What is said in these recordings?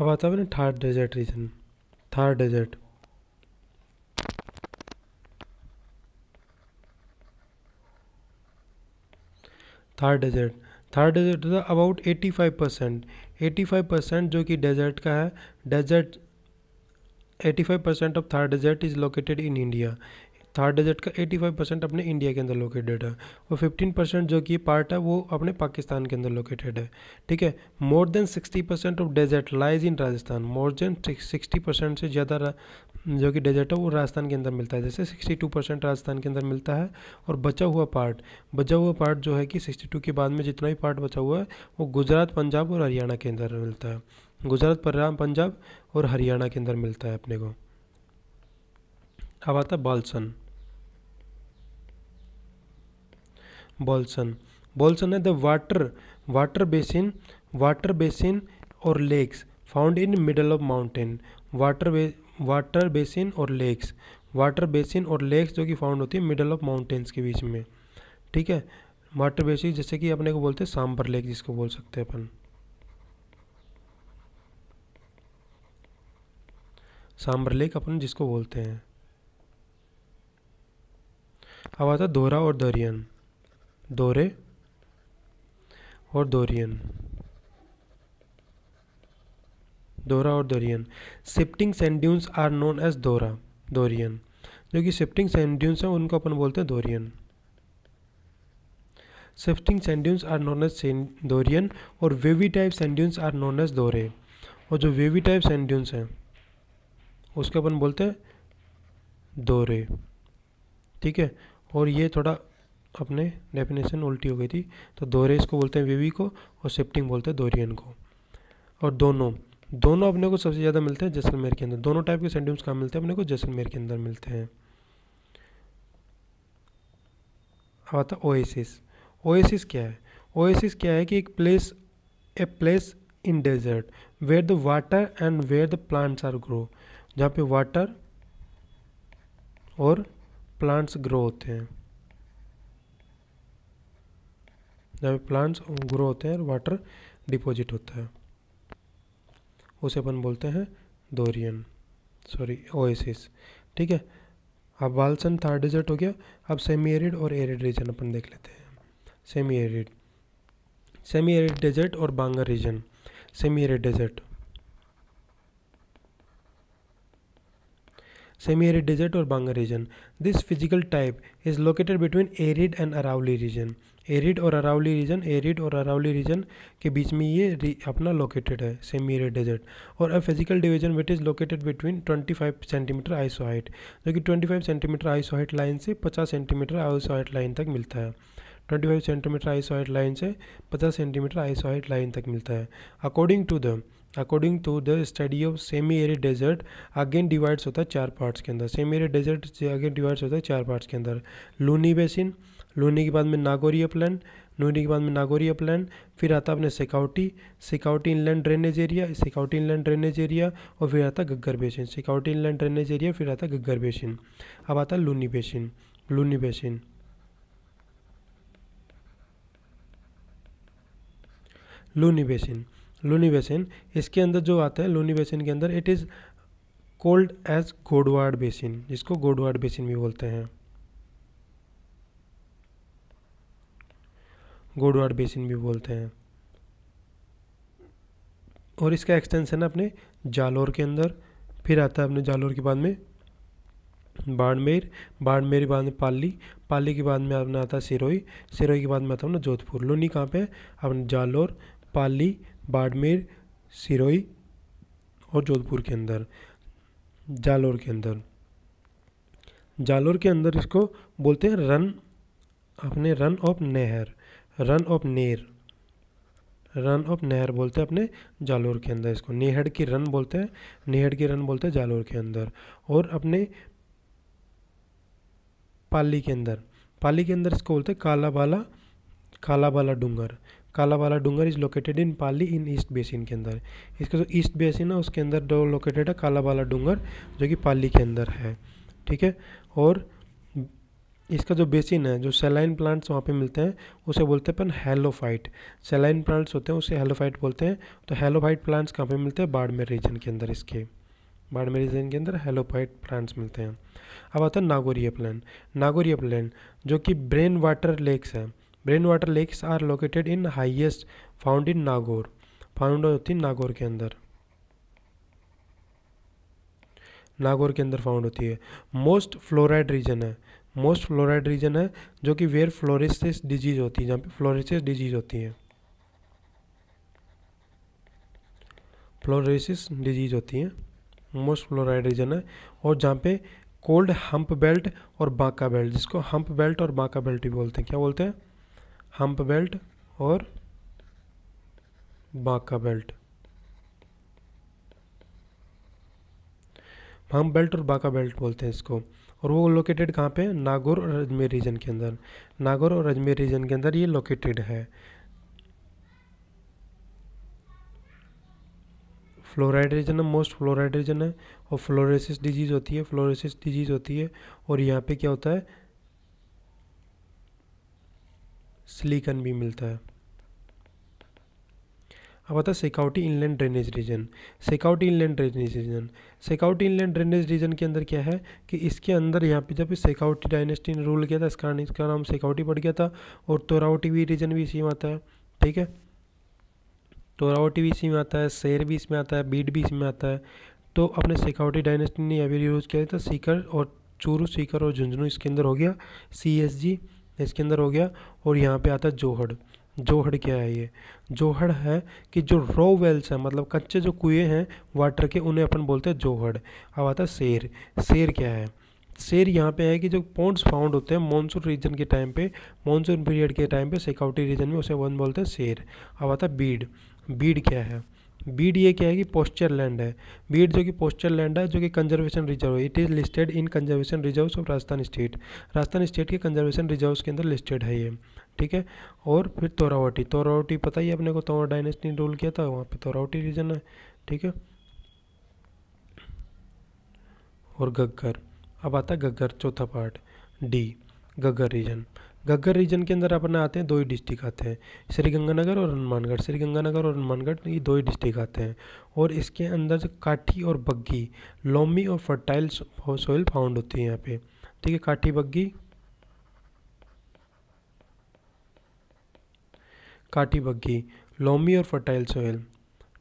अब आता है Thar desert region Thar desert Thar desert Thar desert था about 85 percent eighty five percent जो कि डेजर्ट का है desert 85 percent of Thar desert is located in India third desert का 85 परसेंट अपने इंडिया के अंदर लोकेटेड है और 15 परसेंट जो कि पार्ट है वो अपने पाकिस्तान के अंदर लोकेटेड है ठीक है more than 60 percent of desert lies in Rajasthan more than 60 percent से ज़्यादा जो कि डेजर्ट है वो राजस्थान के अंदर मिलता है जैसे 62 परसेंट राजस्थान के अंदर मिलता है और बचा हुआ पार्ट बचा हुआ पार्ट जो है कि सिक्सटी के बाद में जितना भी पार्ट बचा हुआ है वो गुजरात पंजाब और हरियाणा के अंदर मिलता है गुजरात पंजाब और हरियाणा के अंदर मिलता है अपने को अब आता है बालसन बोल्सन बोल्सन है the water water basin water basin और lakes found in middle of mountain water water basin और लेक्स वाटर बेसिन और लेक्स जो कि फाउंड होती है मिडल ऑफ माउंटेन्स के बीच में ठीक है वाटर बेसिन जैसे कि अपने को बोलते हैं सांबर लेक जिसको बोल सकते हैं अपन सांबर लेक अपन जिसको बोलते हैं अब आता दोहरा और दरियन दोरे और दोरियन दोरा और दोरियन shifting sand dunes are known as दोरा दोरियन जो कि शिफ्टिंग सेंड्यून्स हैं उनको अपन बोलते हैं दोरियन shifting sand dunes are known as दोरियन और wavy type sand dunes are known as दोरे और जो वेवी टाइप सेंड्यून्स हैं उसके अपन बोलते हैं दोरे ठीक है और ये थोड़ा अपने डेफिनेशन उल्टी हो गई थी तो दोरेस को बोलते हैं वीवी को और शिफ्टिंग बोलते हैं दोरियन को और दोनों दोनों अपने को सबसे ज़्यादा मिलते हैं जैसलमेर के अंदर दोनों टाइप के सेंटेंस कहाँ मिलते हैं अपने को जैसलमेर के अंदर मिलते हैं अब आता ओएसिस ओएसिस क्या है ओएसिस क्या है कि एक place a place in desert where the water and where the plants are grow जहाँ पे वाटर और प्लांट्स ग्रो होते हैं जहाँ पे प्लांट्स ग्रो होते हैं और वाटर डिपॉजिट होता है उसे अपन बोलते हैं दोरियन सॉरी ओएसिस ठीक है अब वालसन थार डिजर्ट हो गया अब सेमी एरिड और एरिड रीजन अपन देख लेते हैं semi arid semi arid desert और Bangar region semi arid desert semi arid desert or Banga region. This physical type is located between arid and Aravalli region. Arid और अरावली रीजन एरिड और Aravalli reason के बीच में ये अपना लोकेटेड है सेमी एरिड डेजर्ट और a physical division with is located between 25 centimetre isohyet जो कि 25 सेंटीमीटर आइसो हाइट लाइन से 50 सेंटीमीटर आइसो हाइट लाइन तक मिलता है 25 सेंटीमीटर आइसो हाइट लाइन से 50 सेंटीमीटर आइसो हाइट लाइन तक मिलता है according to the according to the study of semi arid desert again divides होता है चार पार्ट्स के अंदर सेमी एरिड डेजर्ट से अगेन डिवाइड्स होता है चार पार्ट्स के अंदर लूनी बेसिन लूनी के बाद में नागोरिया प्लान लूनी के बाद में नागोरिया प्लान फिर आता अपने Shekhawati Shekhawati inland drainage area Shekhawati inland drainage area और फिर आता Ghaggar basin Shekhawati inland drainage area फिर आता गग्गर बेसिन अब आता Luni basin Luni basin Luni basin Luni basin इसके अंदर जो आता है लोनी बेसिन के अंदर it is called as Godwar basin जिसको गोडवाड बेसिन भी बोलते हैं गोडवाड बेसिन भी बोलते हैं और इसका एक्सटेंशन अपने जालोर के अंदर फिर आता है अपने जालोर के बाद में बाड़मेर बाड़मेर के बाद में पाली पाली के बाद में अपना आता है सिरोई सिरोई के बाद में आता है ना जोधपुर लोनी कहाँ पे अपने जालोर पाली बाड़मेर सिरोही और जोधपुर के अंदर जालोर के अंदर जालोर के अंदर इसको बोलते हैं रन अपने Rann of Nehar Rann of Nehar Rann of Nehar बोलते हैं अपने जालोर के अंदर इसको नेहड़ की रन बोलते हैं नेहड़ की रन बोलते हैं जालोर के अंदर और अपने पाली के अंदर पाली के अंदर इसको बोलते हैं काला बाला काला बाला डूंगर काला वाला डूंगर is located in Pali in east basin के अंदर इसका जो ईस्ट बेसिन है उसके अंदर जो लोकेटेड है काला वाला डूंगर जो कि पाली के अंदर है ठीक है और इसका जो बेसिन है जो सेलाइन प्लांट्स वहाँ पे मिलते हैं उसे बोलते हैं अपन हेलोफाइट सेलाइन प्लांट्स होते हैं उसे हेलोफाइट बोलते हैं तो हेलोफाइट प्लांट्स कहाँ पे मिलते हैं बाड़मेर रीजन के अंदर इसके बाड़मेर रीजन के अंदर हेलोफाइट प्लांट्स मिलते हैं अब आता है नागोरिया प्लान नागोरिया प्लान जो कि ब्रेन वाटर लेक्स है brine water lakes are located in highest found in Nagaur found होती है नागौर के अंदर नागौर के अंदर फाउंड होती है मोस्ट फ्लोराइड रीजन है मोस्ट फ्लोराइड रीजन है जो कि वेयर फ्लोरिसिस डिजीज होती है जहाँ पे फ्लोरिसिस डिजीज होती है फ्लोरिसिस डिजीज होती है मोस्ट फ्लोराइड रीजन है और जहाँ पे कोल्ड हम्प बेल्ट और बांका बेल्ट जिसको हम्प बेल्ट और बांका बेल्ट भी बोलते हैं क्या बोलते हैं हम्प बेल्ट और बांका बेल्ट हम बेल्ट और बांका बेल्ट बोलते हैं इसको और वो लोकेटेड कहाँ पे नागौर और अजमेर रीजन के अंदर नागौर और अजमेर रीजन के अंदर ये लोकेटेड है फ्लोराइड रीजन है मोस्ट फ्लोराइड रीजन है और फ्लोरेसिस डिजीज़ होती है फ्लोरेसिस डिजीज़ होती है और यहाँ पे क्या होता है सिलिकन भी मिलता है अब आता है Shekhawati inland drainage region Shekhawati inland drainage region Shekhawati inland drainage region के अंदर क्या है कि इसके अंदर यहाँ पे जब सेकाउटी डायनेस्टी ने रूल किया था इसका इसका नाम सेकाउटी पड़ गया था और तोरावटी भी रीजन भी इसी में आता है ठीक है तोरावटी भी इसी में आता है शेर भी इसमें आता है बीट भी इसमें आता है तो अपने सेकाउटी डायनेस्टी ने अभी यूज़ किया था सीकर और चूरू सीकर और झुंझुनू इसके अंदर हो गया सी एस जी इसके अंदर हो गया और यहाँ पे आता है जोहड़ जोहड़ क्या है ये जोहड़ है कि जो रॉ वेल्स हैं मतलब कच्चे जो कुएँ हैं वाटर के उन्हें अपन बोलते हैं जोहड़ अब आता है शेर शेर क्या है शेर यहाँ पे है कि जो पॉन्ट्स फाउंड होते हैं मानसून रीजन के टाइम पे मानसून पीरियड के टाइम पे सेकाउटी रीजन में उसे वन बोलते हैं शेर अब आता है बीड बीड क्या है बीड ये क्या है कि पोस्चर लैंड है बीड जो कि पोस्चर लैंड है जो कि कंजर्वेशन रिजर्व है it is listed in conservation reserve of Rajasthan state Rajasthan state के कंजर्वेशन रिजर्व के अंदर लिस्टेड है ये ठीक है और फिर तोरावटी तोरावटी पता ही अपने को तोर डायनेस्टी ने रूल किया था वहाँ पर तोरावटी रीजन है ठीक है और गग्गर अब आता है गग्गर चौथा part the Ghaggar region Ghaggar region के अंदर अपना आते हैं दो ही डिस्ट्रिक्ट आते हैं श्रीगंगानगर और हनुमानगढ़ श्रीगंगानगर और हनुमानगढ़ ये दो ही डिस्ट्रिक्ट आते हैं और इसके अंदर जो काठी और बग्घी लोमी और फर्टाइल सॉइल फाउंड होती है यहाँ पे ठीक है काठी बग्घी काठी बग्घी लोमी और फर्टाइल सॉइल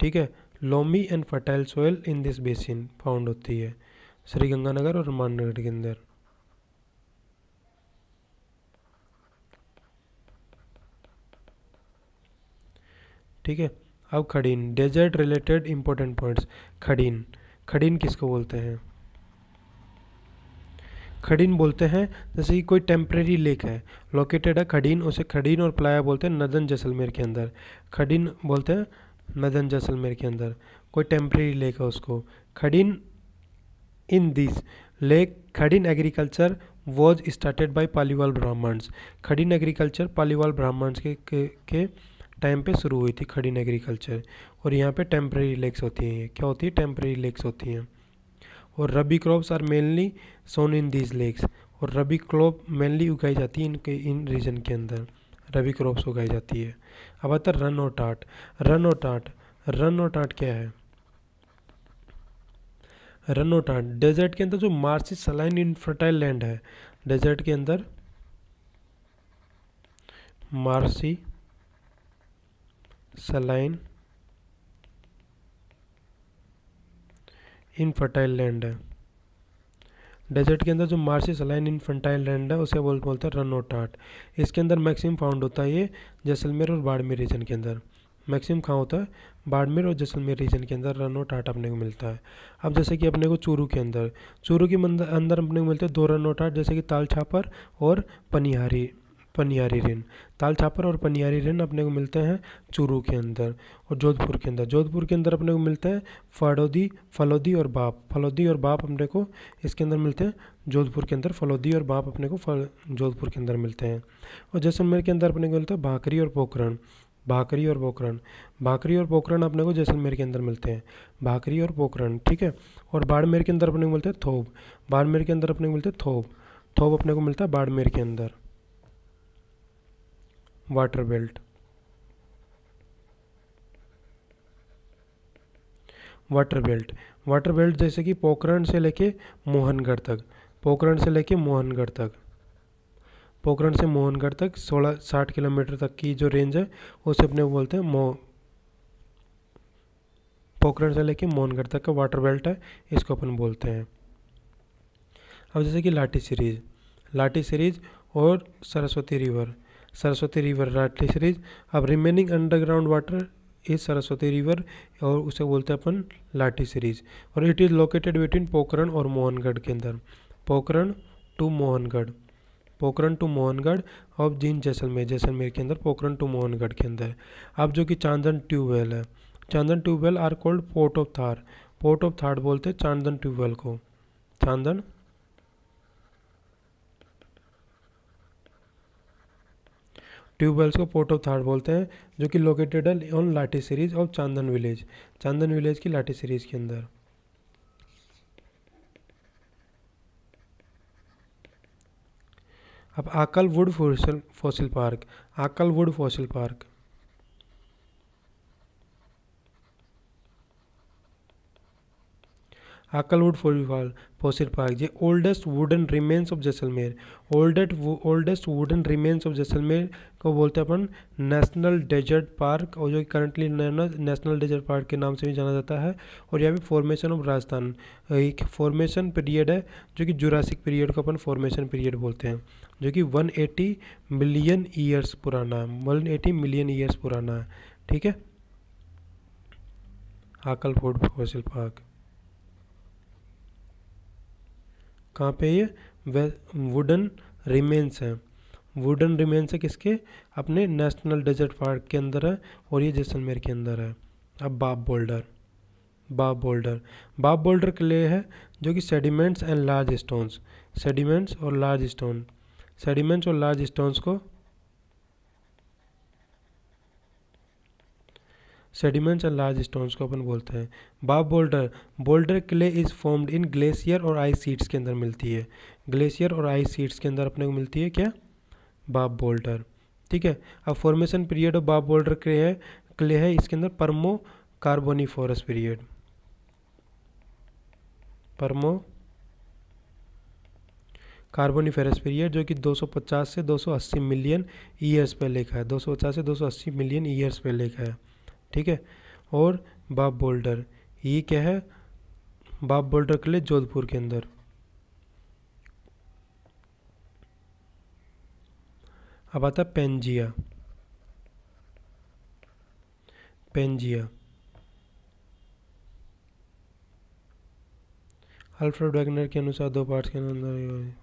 ठीक है loamy and fertile soil in this basin found होती है श्रीगंगानगर और हनुमानगढ़ के अंदर ठीक है अब khadin desert related important points khadin khadin किसको बोलते हैं खडीन बोलते हैं जैसे कि कोई टेम्प्रेरी लेक है लोकेटेड है खडीन उसे खडीन और प्लाया बोलते हैं नदन जैसलमेर के अंदर खडीन बोलते हैं नदन जैसलमेर के अंदर कोई टेम्प्रेरी लेक है उसको khadin in this lake khadin agriculture was started by Paliwal Brahmins khadin agriculture Paliwal Brahmins के, के, के टाइम पे शुरू हुई थी खड़ी एग्रीकल्चर और यहाँ पे टेम्प्रेरी लेक्स होती हैं क्या होती है टेम्प्रेरी लेक्स होती हैं और rabi crops are mainly sown in these lakes और रबी क्रॉप मेनली उगाई जाती है इनके इन रीजन के अंदर रबी क्रॉप्स उगाई जाती है अब आता है रन और टाट रन और टाट रन और टाट क्या है रन और टाट डेजर्ट के अंदर जो मार्सी सलाइन इनफर्टाइल लैंड है डेजर्ट के अंदर मार्सी सलाइन इनफर्टाइल लैंड है डेजर्ट के अंदर जो मार्सी सलाइन इनफर्टाइल लैंड है उसे बोल बोलते हैं रनोट हार्ट इसके अंदर मैक्सिमम फाउंड होता है ये जैसलमेर और बाड़मेर रीजन के अंदर मैक्सिमम कहाँ होता है बाड़मेर और जैसलमेर रीजन के अंदर रन आउट अपने को मिलता है अब जैसे कि अपने को चूरू के अंदर चूरू के अंदर अपने को मिलते हैं दो रन आउट जैसे कि ताल छापर और पनिहारी पनियारी ऋण दाल छापर और पनियारी ऋण अपने को मिलते हैं चूरू के अंदर और जोधपुर के अंदर जोधपुर के अंदर अपने को मिलते हैं फड़ोदी फलौदी और बाप फलौदी और बाप अपने को इसके अंदर मिलते हैं जोधपुर के अंदर फलौदी और बाप अपने को फल जोधपुर के अंदर मिलते हैं और जैसलमेर के अंदर अपने को मिलता है भाकरी और पोखरण भाकरी और पोखरण भाकरी और पोखरण अपने को जैसलमेर के अंदर मिलते हैं भाकरी और पोखरण ठीक है और बाड़मेर के अंदर अपने को मिलते हैं थोब बाड़मेर के अंदर अपने को मिलते हैं थोब थोब अपने को मिलता है बाड़मेर के अंदर water belt water belt water belt जैसे कि पोखरण से लेके मोहनगढ़ तक पोखरण से लेके मोहनगढ़ तक पोखरण से मोहनगढ़ तक सोलह साठ किलोमीटर तक की जो रेंज है उसे अपने बोलते हैं मो पोखरण से लेके मोहनगढ़ तक का वाटर बेल्ट है इसको अपन बोलते हैं अब जैसे कि लाठी सीरीज लाठी सीरीज और Saraswati river Saraswati river Lathi series अब remaining underground water is Saraswati river और उसे बोलते हैं अपन लाठी सीरीज और it is located between Pokhran और मोहनगढ़ के अंदर पोखरण टू मोहनगढ़ पोखरण टू मोहनगढ़ और जींद जैसलमेर जैसलमेर के अंदर पोखरण टू मोहनगढ़ के अंदर अब जो कि चांदन ट्यूबवेल है Chandan tube well are called port of Thar port of Thar बोलते हैं चांदन ट्यूबवेल को चांदन ट्यूबवेल्स को पोर्ट ऑफ थार बोलते हैं जो कि लोकेटेड है on Lathi series of Chandan village Chandan village की लाठी सीरीज के अंदर अब Akal wood fossil fossil park Akal wood fossil park Akalwood fall fossil park जे oldest wooden remains of Jaisalmer oldest oldest wooden remains of Jaisalmer को बोलते हैं अपन नेशनल डेजर्ट पार्क और जो करंटली नेशनल डेजर्ट पार्क के नाम से भी जाना जाता है और यहाँ पे फॉर्मेशन ऑफ राजस्थान एक फॉर्मेशन पीरियड है जो कि जुरासिक पीरियड को अपन फॉर्मेशन पीरियड बोलते हैं जो कि 180 मिलियन ईयर्स पुराना है 180 मिलियन ईयर्स पुराना है ठीक है आकल फोर्ट फॉसिल पार्क कहाँ पे ये वे वुडन रिमेन्स हैं वुडन रिमेन्स है किसके अपने नेशनल डेजर्ट पार्क के अंदर है और ये जैसलमेर के अंदर है अब बाप बोल्डर बाप बोल्डर बाप बोल्डर क्ले है जो कि sediments and large stones sediments और लार्ज स्टोन सेडिमेंट्स और लार्ज स्टोन्स को सेडिमेंट्स एंड लार्ज स्टोन्स को अपन बोलते हैं बाब boulder boulder clay is formed in glacier और आइस सीड्स के अंदर मिलती है ग्लेशियर और आइस सीड्स के अंदर अपने को मिलती है क्या बाब बोल्डर ठीक है अब फॉर्मेशन पीरियड ऑफ बाब बोल्डर क्ले है क्ले है इसके अंदर permo carboniferous period permo carboniferous period जो कि 250 से 280 मिलियन ईयर्स पहले का है 250 से 280 मिलियन ईयर्स पहले का है ठीक है और बाप बोल्डर ये क्या है बाप बोल्डर के लिए जोधपुर के अंदर अब आता पेंजिया पेंजिया अल्फ्रेड वैगनर के अनुसार दो पार्ट्स के अंदर